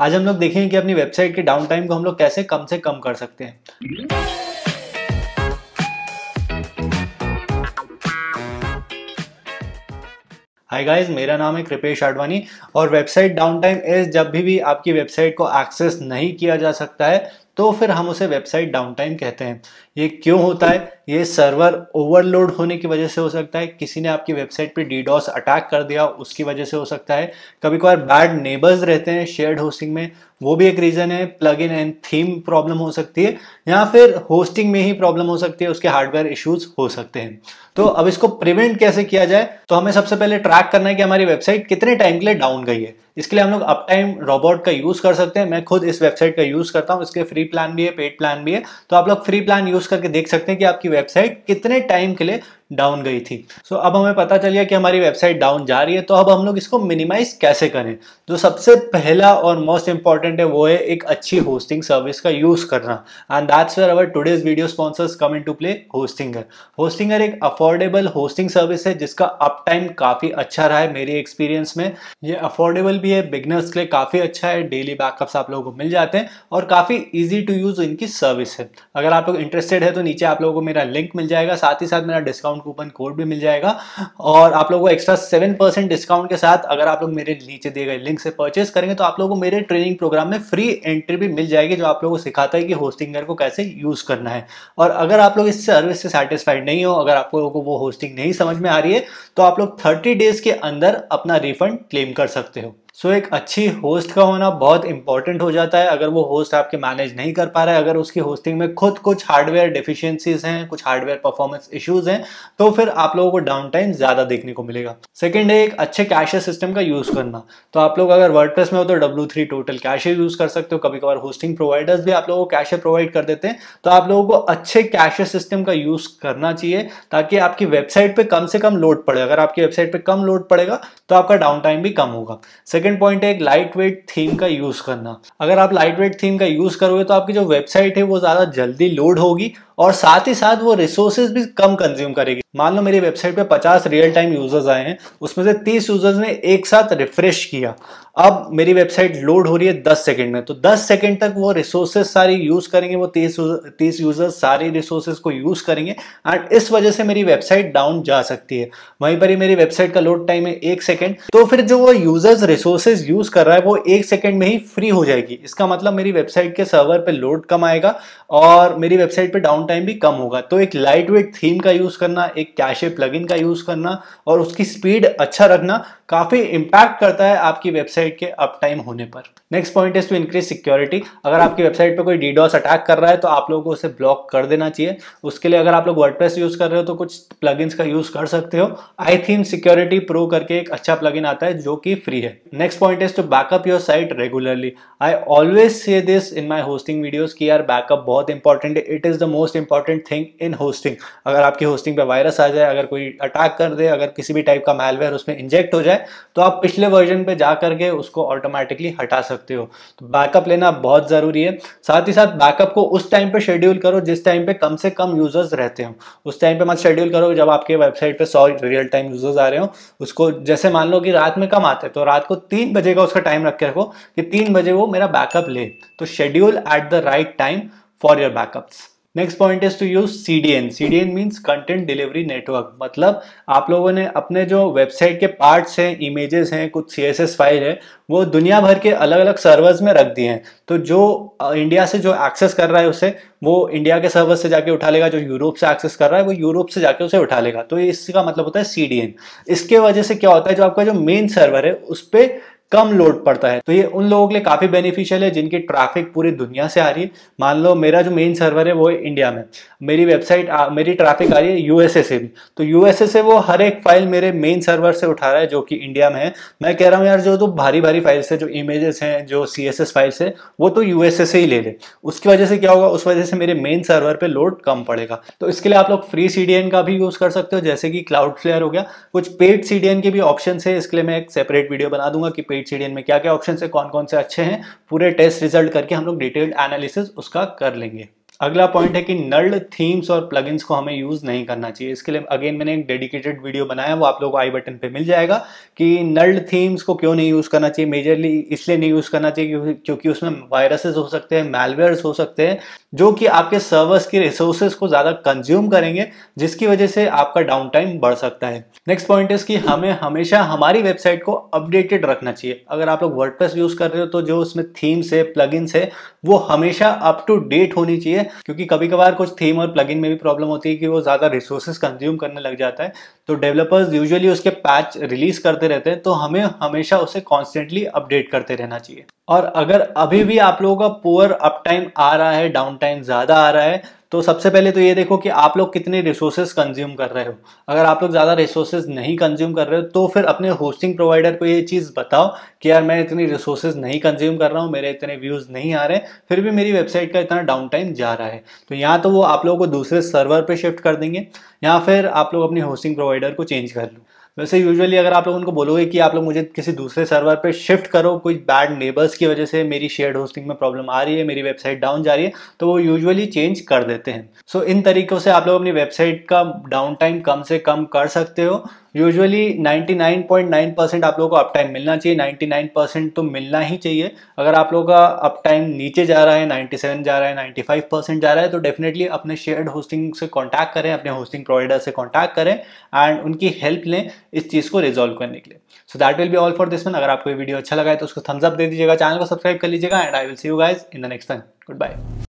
आज हम लोग देखेंगे कि अपनी वेबसाइट के डाउन टाइम को हम लोग कैसे कम से कम कर सकते हैं हाय गाइस मेरा नाम है कृपेश आडवाणी और वेबसाइट डाउन टाइम इज जब भी भी आपकी वेबसाइट को एक्सेस नहीं किया जा सकता है तो फिर हम उसे वेबसाइट डाउन टाइम कहते हैं ये क्यों होता है ये सर्वर ओवरलोड होने की वजह से हो सकता है किसी ने आपकी वेबसाइट पे डीडॉस अटैक कर दिया उसकी वजह से हो सकता है कभी कभार बैड नेबर्स रहते हैं शेयर्ड होस्टिंग में वो भी एक रीज़न है plugin and theme problem हो सकती है या फिर होस्टिंग में ही प्रॉब्लम हो सकती है उसके हार्डवेयर इश्यूज हो सकते हैं तो अब इसको प्रिवेंट कैसे किया जाए तो हमें सबसे पहले ट्रैक करना है कि हमारी वेबसाइट कितने टाइम के लिए डाउन गई है इसके लिए हम लोग अप टाइम रोबोट का यूज़ कर सकते हैं मैं खुद इस वेबसाइट का यूज़ करता हूँ इसके फ्री प्लान भी है पेड प्लान भी है तो आप लोग फ्री प्लान यूज़ करके देख सकते हैं कि आपकी वेबसाइट कितने टाइम के लिए डाउन गई थी सो so, अब हमें पता चल गया कि हमारी वेबसाइट डाउन जा रही है तो अब हम लोग इसको मिनिमाइज कैसे करें जो सबसे पहला और मोस्ट इंपॉर्टेंट है वो है एक अच्छी होस्टिंग सर्विस का यूज करना and that's where our today's video sponsors come in to play Hostinger Hostinger एक अफोर्डेबल होस्टिंग सर्विस है जिसका अप टाइम काफ़ी अच्छा रहा है मेरे एक्सपीरियंस में ये अफोर्डेबल भी है बिगनर्स के लिए काफ़ी अच्छा है डेली बैकअप्स आप लोगों को मिल जाते हैं और काफ़ी ईजी टू यूज़ इनकी सर्विस है अगर आप लोग इंटरेस्टेड है तो नीचे आप लोगों को मेरा लिंक मिल जाएगा साथ ही साथ मेरा डिस्काउंट डिस्काउंट कूपन कोड भी मिल जाएगा और आप लोगों को एक्स्ट्रा सेवन परसेंट डिस्काउंट के साथ अगर आप लोग मेरे नीचे दिए गए लिंक से परचेस करेंगे तो आप लोगों को मेरे ट्रेनिंग प्रोग्राम में फ्री एंट्री भी मिल जाएगी जो आप लोगों को सिखाता है कि होस्टिंगर को कैसे यूज़ करना है और अगर आप लोग इस सर्विस से सेटिस्फाइड नहीं हो अगर आप लोगों को वो होस्टिंग नहीं समझ में आ रही है तो आप लोग थर्टी डेज़ के अंदर अपना रिफंड क्लेम कर सकते हो सो so, एक अच्छी होस्ट का होना बहुत इंपॉर्टेंट हो जाता है अगर वो होस्ट आपके मैनेज नहीं कर पा रहा है अगर उसकी होस्टिंग में खुद कुछ हार्डवेयर डिफिशियंसीज हैं कुछ हार्डवेयर परफॉर्मेंस इश्यूज हैं तो फिर आप लोगों को डाउन टाइम ज़्यादा देखने को मिलेगा सेकेंड है एक अच्छे कैशे सिस्टम का यूज़ करना तो आप लोग अगर वर्ड में हो तो W three total cache use कर सकते हो कभी कभार होस्टिंग प्रोवाइडर्स भी आप लोगों को कैशे प्रोवाइड कर देते हैं तो आप लोगों को अच्छे कैशे सिस्टम का यूज़ करना चाहिए ताकि आपकी वेबसाइट पर कम से कम लोड पड़े अगर आपकी वेबसाइट पर कम लोड पड़ेगा तो आपका डाउन टाइम भी कम होगा सेकेंड सेकेंड पॉइंट है एक लाइट वेट थीम का यूज़ करना अगर आप लाइट वेट थीम का यूज़ करोगे तो आपकी जो वेबसाइट है वो ज़्यादा जल्दी लोड होगी और साथ ही साथ वो रिसोर्सेज भी कम कंज्यूम करेगी मान लो मेरी वेबसाइट पे 50 रियल टाइम यूजर्स आए हैं उसमें से 30 यूजर्स ने एक साथ रिफ्रेश किया अब मेरी वेबसाइट लोड हो रही है 10 सेकंड में तो 10 सेकंड तक वो रिसोर्सेज सारी यूज करेंगे वो 30 30 यूजर्स सारी रिसोर्सेज को यूज करेंगे एंड इस वजह से मेरी वेबसाइट डाउन जा सकती है वहीं पर ही मेरी वेबसाइट का लोड टाइम है एक सेकेंड तो फिर जो वो यूजर्स रिसोर्स रिसोर्सेज यूज कर रहा है वो एक सेकेंड में ही फ्री हो जाएगी इसका मतलब मेरी वेबसाइट के सर्वर पे लोड कम आएगा और मेरी वेबसाइट पे डाउन टाइम भी कम होगा तो एक लाइट वेट थीम का यूज करना एक कैशे प्लगइन का यूज करना और उसकी स्पीड अच्छा रखना काफी इंपैक्ट करता है आपकी वेबसाइट के अप टाइम होने पर next point is to increase security अगर आपकी वेबसाइट पर कोई डीडॉस अटैक कर रहा है तो आप लोगों को उसे ब्लॉक कर देना चाहिए उसके लिए अगर आप लोग वर्डप्रेस यूज कर रहे हो तो कुछ प्लगइन्स का यूज कर सकते हो आई थीम सिक्योरिटी प्रो करके एक अच्छा प्लगइन आता है जो कि फ्री है next point is to backup your site regularly I always say this in my hosting videos की आर बैकअप बहुत इंपॉर्टेंट है it is the most important thing in hosting अगर आपकी होस्टिंग पे वायरस आ जाए अगर कोई अटैक कर दे अगर किसी भी टाइप का मेलवेयर उसमें इंजेक्ट हो जाए तो आप पिछले वर्जन पे जा करके उसको ऑटोमेटिकली हटा सकते हो तो बैकअप लेना बहुत ज़रूरी है साथ ही साथ बैकअप को उस टाइम पे शेड्यूल करो जिस टाइम पे कम से कम यूज़र्स रहते हो उस टाइम पे मत शेड्यूल करो जब आपके वेबसाइट पे सौ रियल टाइम यूज़र्स आ रहे हो उसको जैसे मान लो कि रात में कम आते तो रात को तीन बजे का उसका टाइम रख के रखो कि तीन बजे वो मेरा बैकअप ले तो schedule at the right time for your backups next point is to use C C D N D N means content delivery network मतलब आप लोगों ने अपने जो वेबसाइट के पार्ट्स हैं इमेजेस हैं कुछ सी एस एस फाइल है वो दुनिया भर के अलग अलग सर्वर्स में रख दिए हैं तो जो इंडिया से जो एक्सेस कर रहा है उसे वो इंडिया के सर्वर से जाके उठा लेगा जो यूरोप से एक्सेस कर रहा है वो यूरोप से जाके उसे उठा लेगा तो इसका मतलब होता है सी डी एन इसके वजह से क्या होता है जो आपका जो मेन सर्वर है उस पर कम लोड पड़ता है तो ये उन लोगों के लिए काफ़ी बेनिफिशियल है जिनकी ट्रैफिक पूरी दुनिया से आ रही है मान लो मेरा जो मेन सर्वर है वो है इंडिया में मेरी वेबसाइट मेरी ट्रैफिक आ रही है यूएसए से तो यूएसए से वो हर एक फाइल मेरे मेन सर्वर से उठा रहा है जो कि इंडिया में है मैं कह रहा हूँ यार जो तो भारी भारी फाइल्स है जो इमेजेस हैं जो सी एस फाइल्स है वो तो यूएसए से ही ले ले उसकी वजह से क्या होगा उस वजह से मेरे मेन सर्वर पर लोड कम पड़ेगा तो इसके लिए आप लोग फ्री सी का भी यूज़ कर सकते हो जैसे कि क्लाउड फ्लेयर हो गया कुछ पेड सी के भी ऑप्शन है इसके लिए मैं एक सेपरेट वीडियो बना दूंगा कि पेड सीडियन में क्या क्या ऑप्शन है कौन कौन से अच्छे हैं पूरे टेस्ट रिजल्ट करके हम लोग डिटेल्ड एनालिसिस उसका कर लेंगे अगला पॉइंट है कि नल्ड थीम्स और प्लगइन्स को हमें यूज़ नहीं करना चाहिए इसके लिए अगेन मैंने एक डेडिकेटेड वीडियो बनाया वो आप लोगों को आई बटन पे मिल जाएगा कि नल्ड थीम्स को क्यों नहीं यूज़ करना चाहिए मेजरली इसलिए नहीं यूज़ करना चाहिए क्योंकि उसमें वायरसेस हो सकते हैं मेलवेयर्स हो सकते हैं जो कि आपके सर्वर्स की रिसोर्सेज को ज़्यादा कंज्यूम करेंगे जिसकी वजह से आपका डाउन टाइम बढ़ सकता है नेक्स्ट पॉइंट इज कि हमें हमेशा हमारी वेबसाइट को अपडेटेड रखना चाहिए अगर आप लोग वर्ड यूज़ कर रहे हो तो जो उसमें थीम्स है प्लगइन्स है वो हमेशा अप टू डेट होनी चाहिए क्योंकि कभी कभार कुछ थीम और प्लगइन में भी प्रॉब्लम होती है कि वो ज़्यादा रिसोर्सेज कंज्यूम करने लग जाता है तो डेवलपर्स यूजुअली उसके पैच रिलीज करते रहते हैं तो हमें हमेशा उसे कॉन्स्टेंटली अपडेट करते रहना चाहिए और अगर अभी भी आप लोगों का पुअर अप टाइम आ रहा है डाउन टाइम ज़्यादा आ रहा है तो सबसे पहले तो ये देखो कि आप लोग कितने रिसोर्सेज कंज्यूम कर रहे हो अगर आप लोग ज़्यादा रिसोर्सेज नहीं कंज्यूम कर रहे हो तो फिर अपने होस्टिंग प्रोवाइडर को ये चीज़ बताओ कि यार मैं इतनी रिसोर्सेज नहीं कंज्यूम कर रहा हूँ मेरे इतने व्यूज़ नहीं आ रहे फिर भी मेरी वेबसाइट का इतना डाउन टाइम जा रहा है तो या तो वो आप लोगों को दूसरे सर्वर पर शिफ्ट कर देंगे या फिर आप लोग अपनी होस्टिंग प्रोवाइडर को चेंज कर लो वैसे यूजुअली अगर आप लोग उनको बोलोगे कि आप लोग मुझे किसी दूसरे सर्वर पे शिफ्ट करो कोई बैड नेबर्स की वजह से मेरी शेयर होस्टिंग में प्रॉब्लम आ रही है मेरी वेबसाइट डाउन जा रही है तो वो यूजुअली चेंज कर देते हैं सो so, इन तरीकों से आप लोग अपनी वेबसाइट का डाउन टाइम कम से कम कर सकते हो यूजुअली 99.9 परसेंट आप लोगों को अप टाइम मिलना चाहिए 99 परसेंट तो मिलना ही चाहिए अगर आप लोगों का अप टाइम नीचे जा रहा है 97 जा रहा है 95 परसेंट जा रहा है तो डेफिनेटली अपने शेयर्ड होस्टिंग से कॉन्टैक्ट करें अपने होस्टिंग प्रोवाइडर से कॉन्टैक्ट करें एंड उनकी हेल्प लें इस चीज़ को रिजोल्व करने के लिए so that will be all for this one अगर आपको ये वीडियो अच्छा लगा है तो उसको थम्सअप दे दीजिएगा चैनल को सब्सक्राइब कर लीजिएगा and I will see you guys in the next time good bye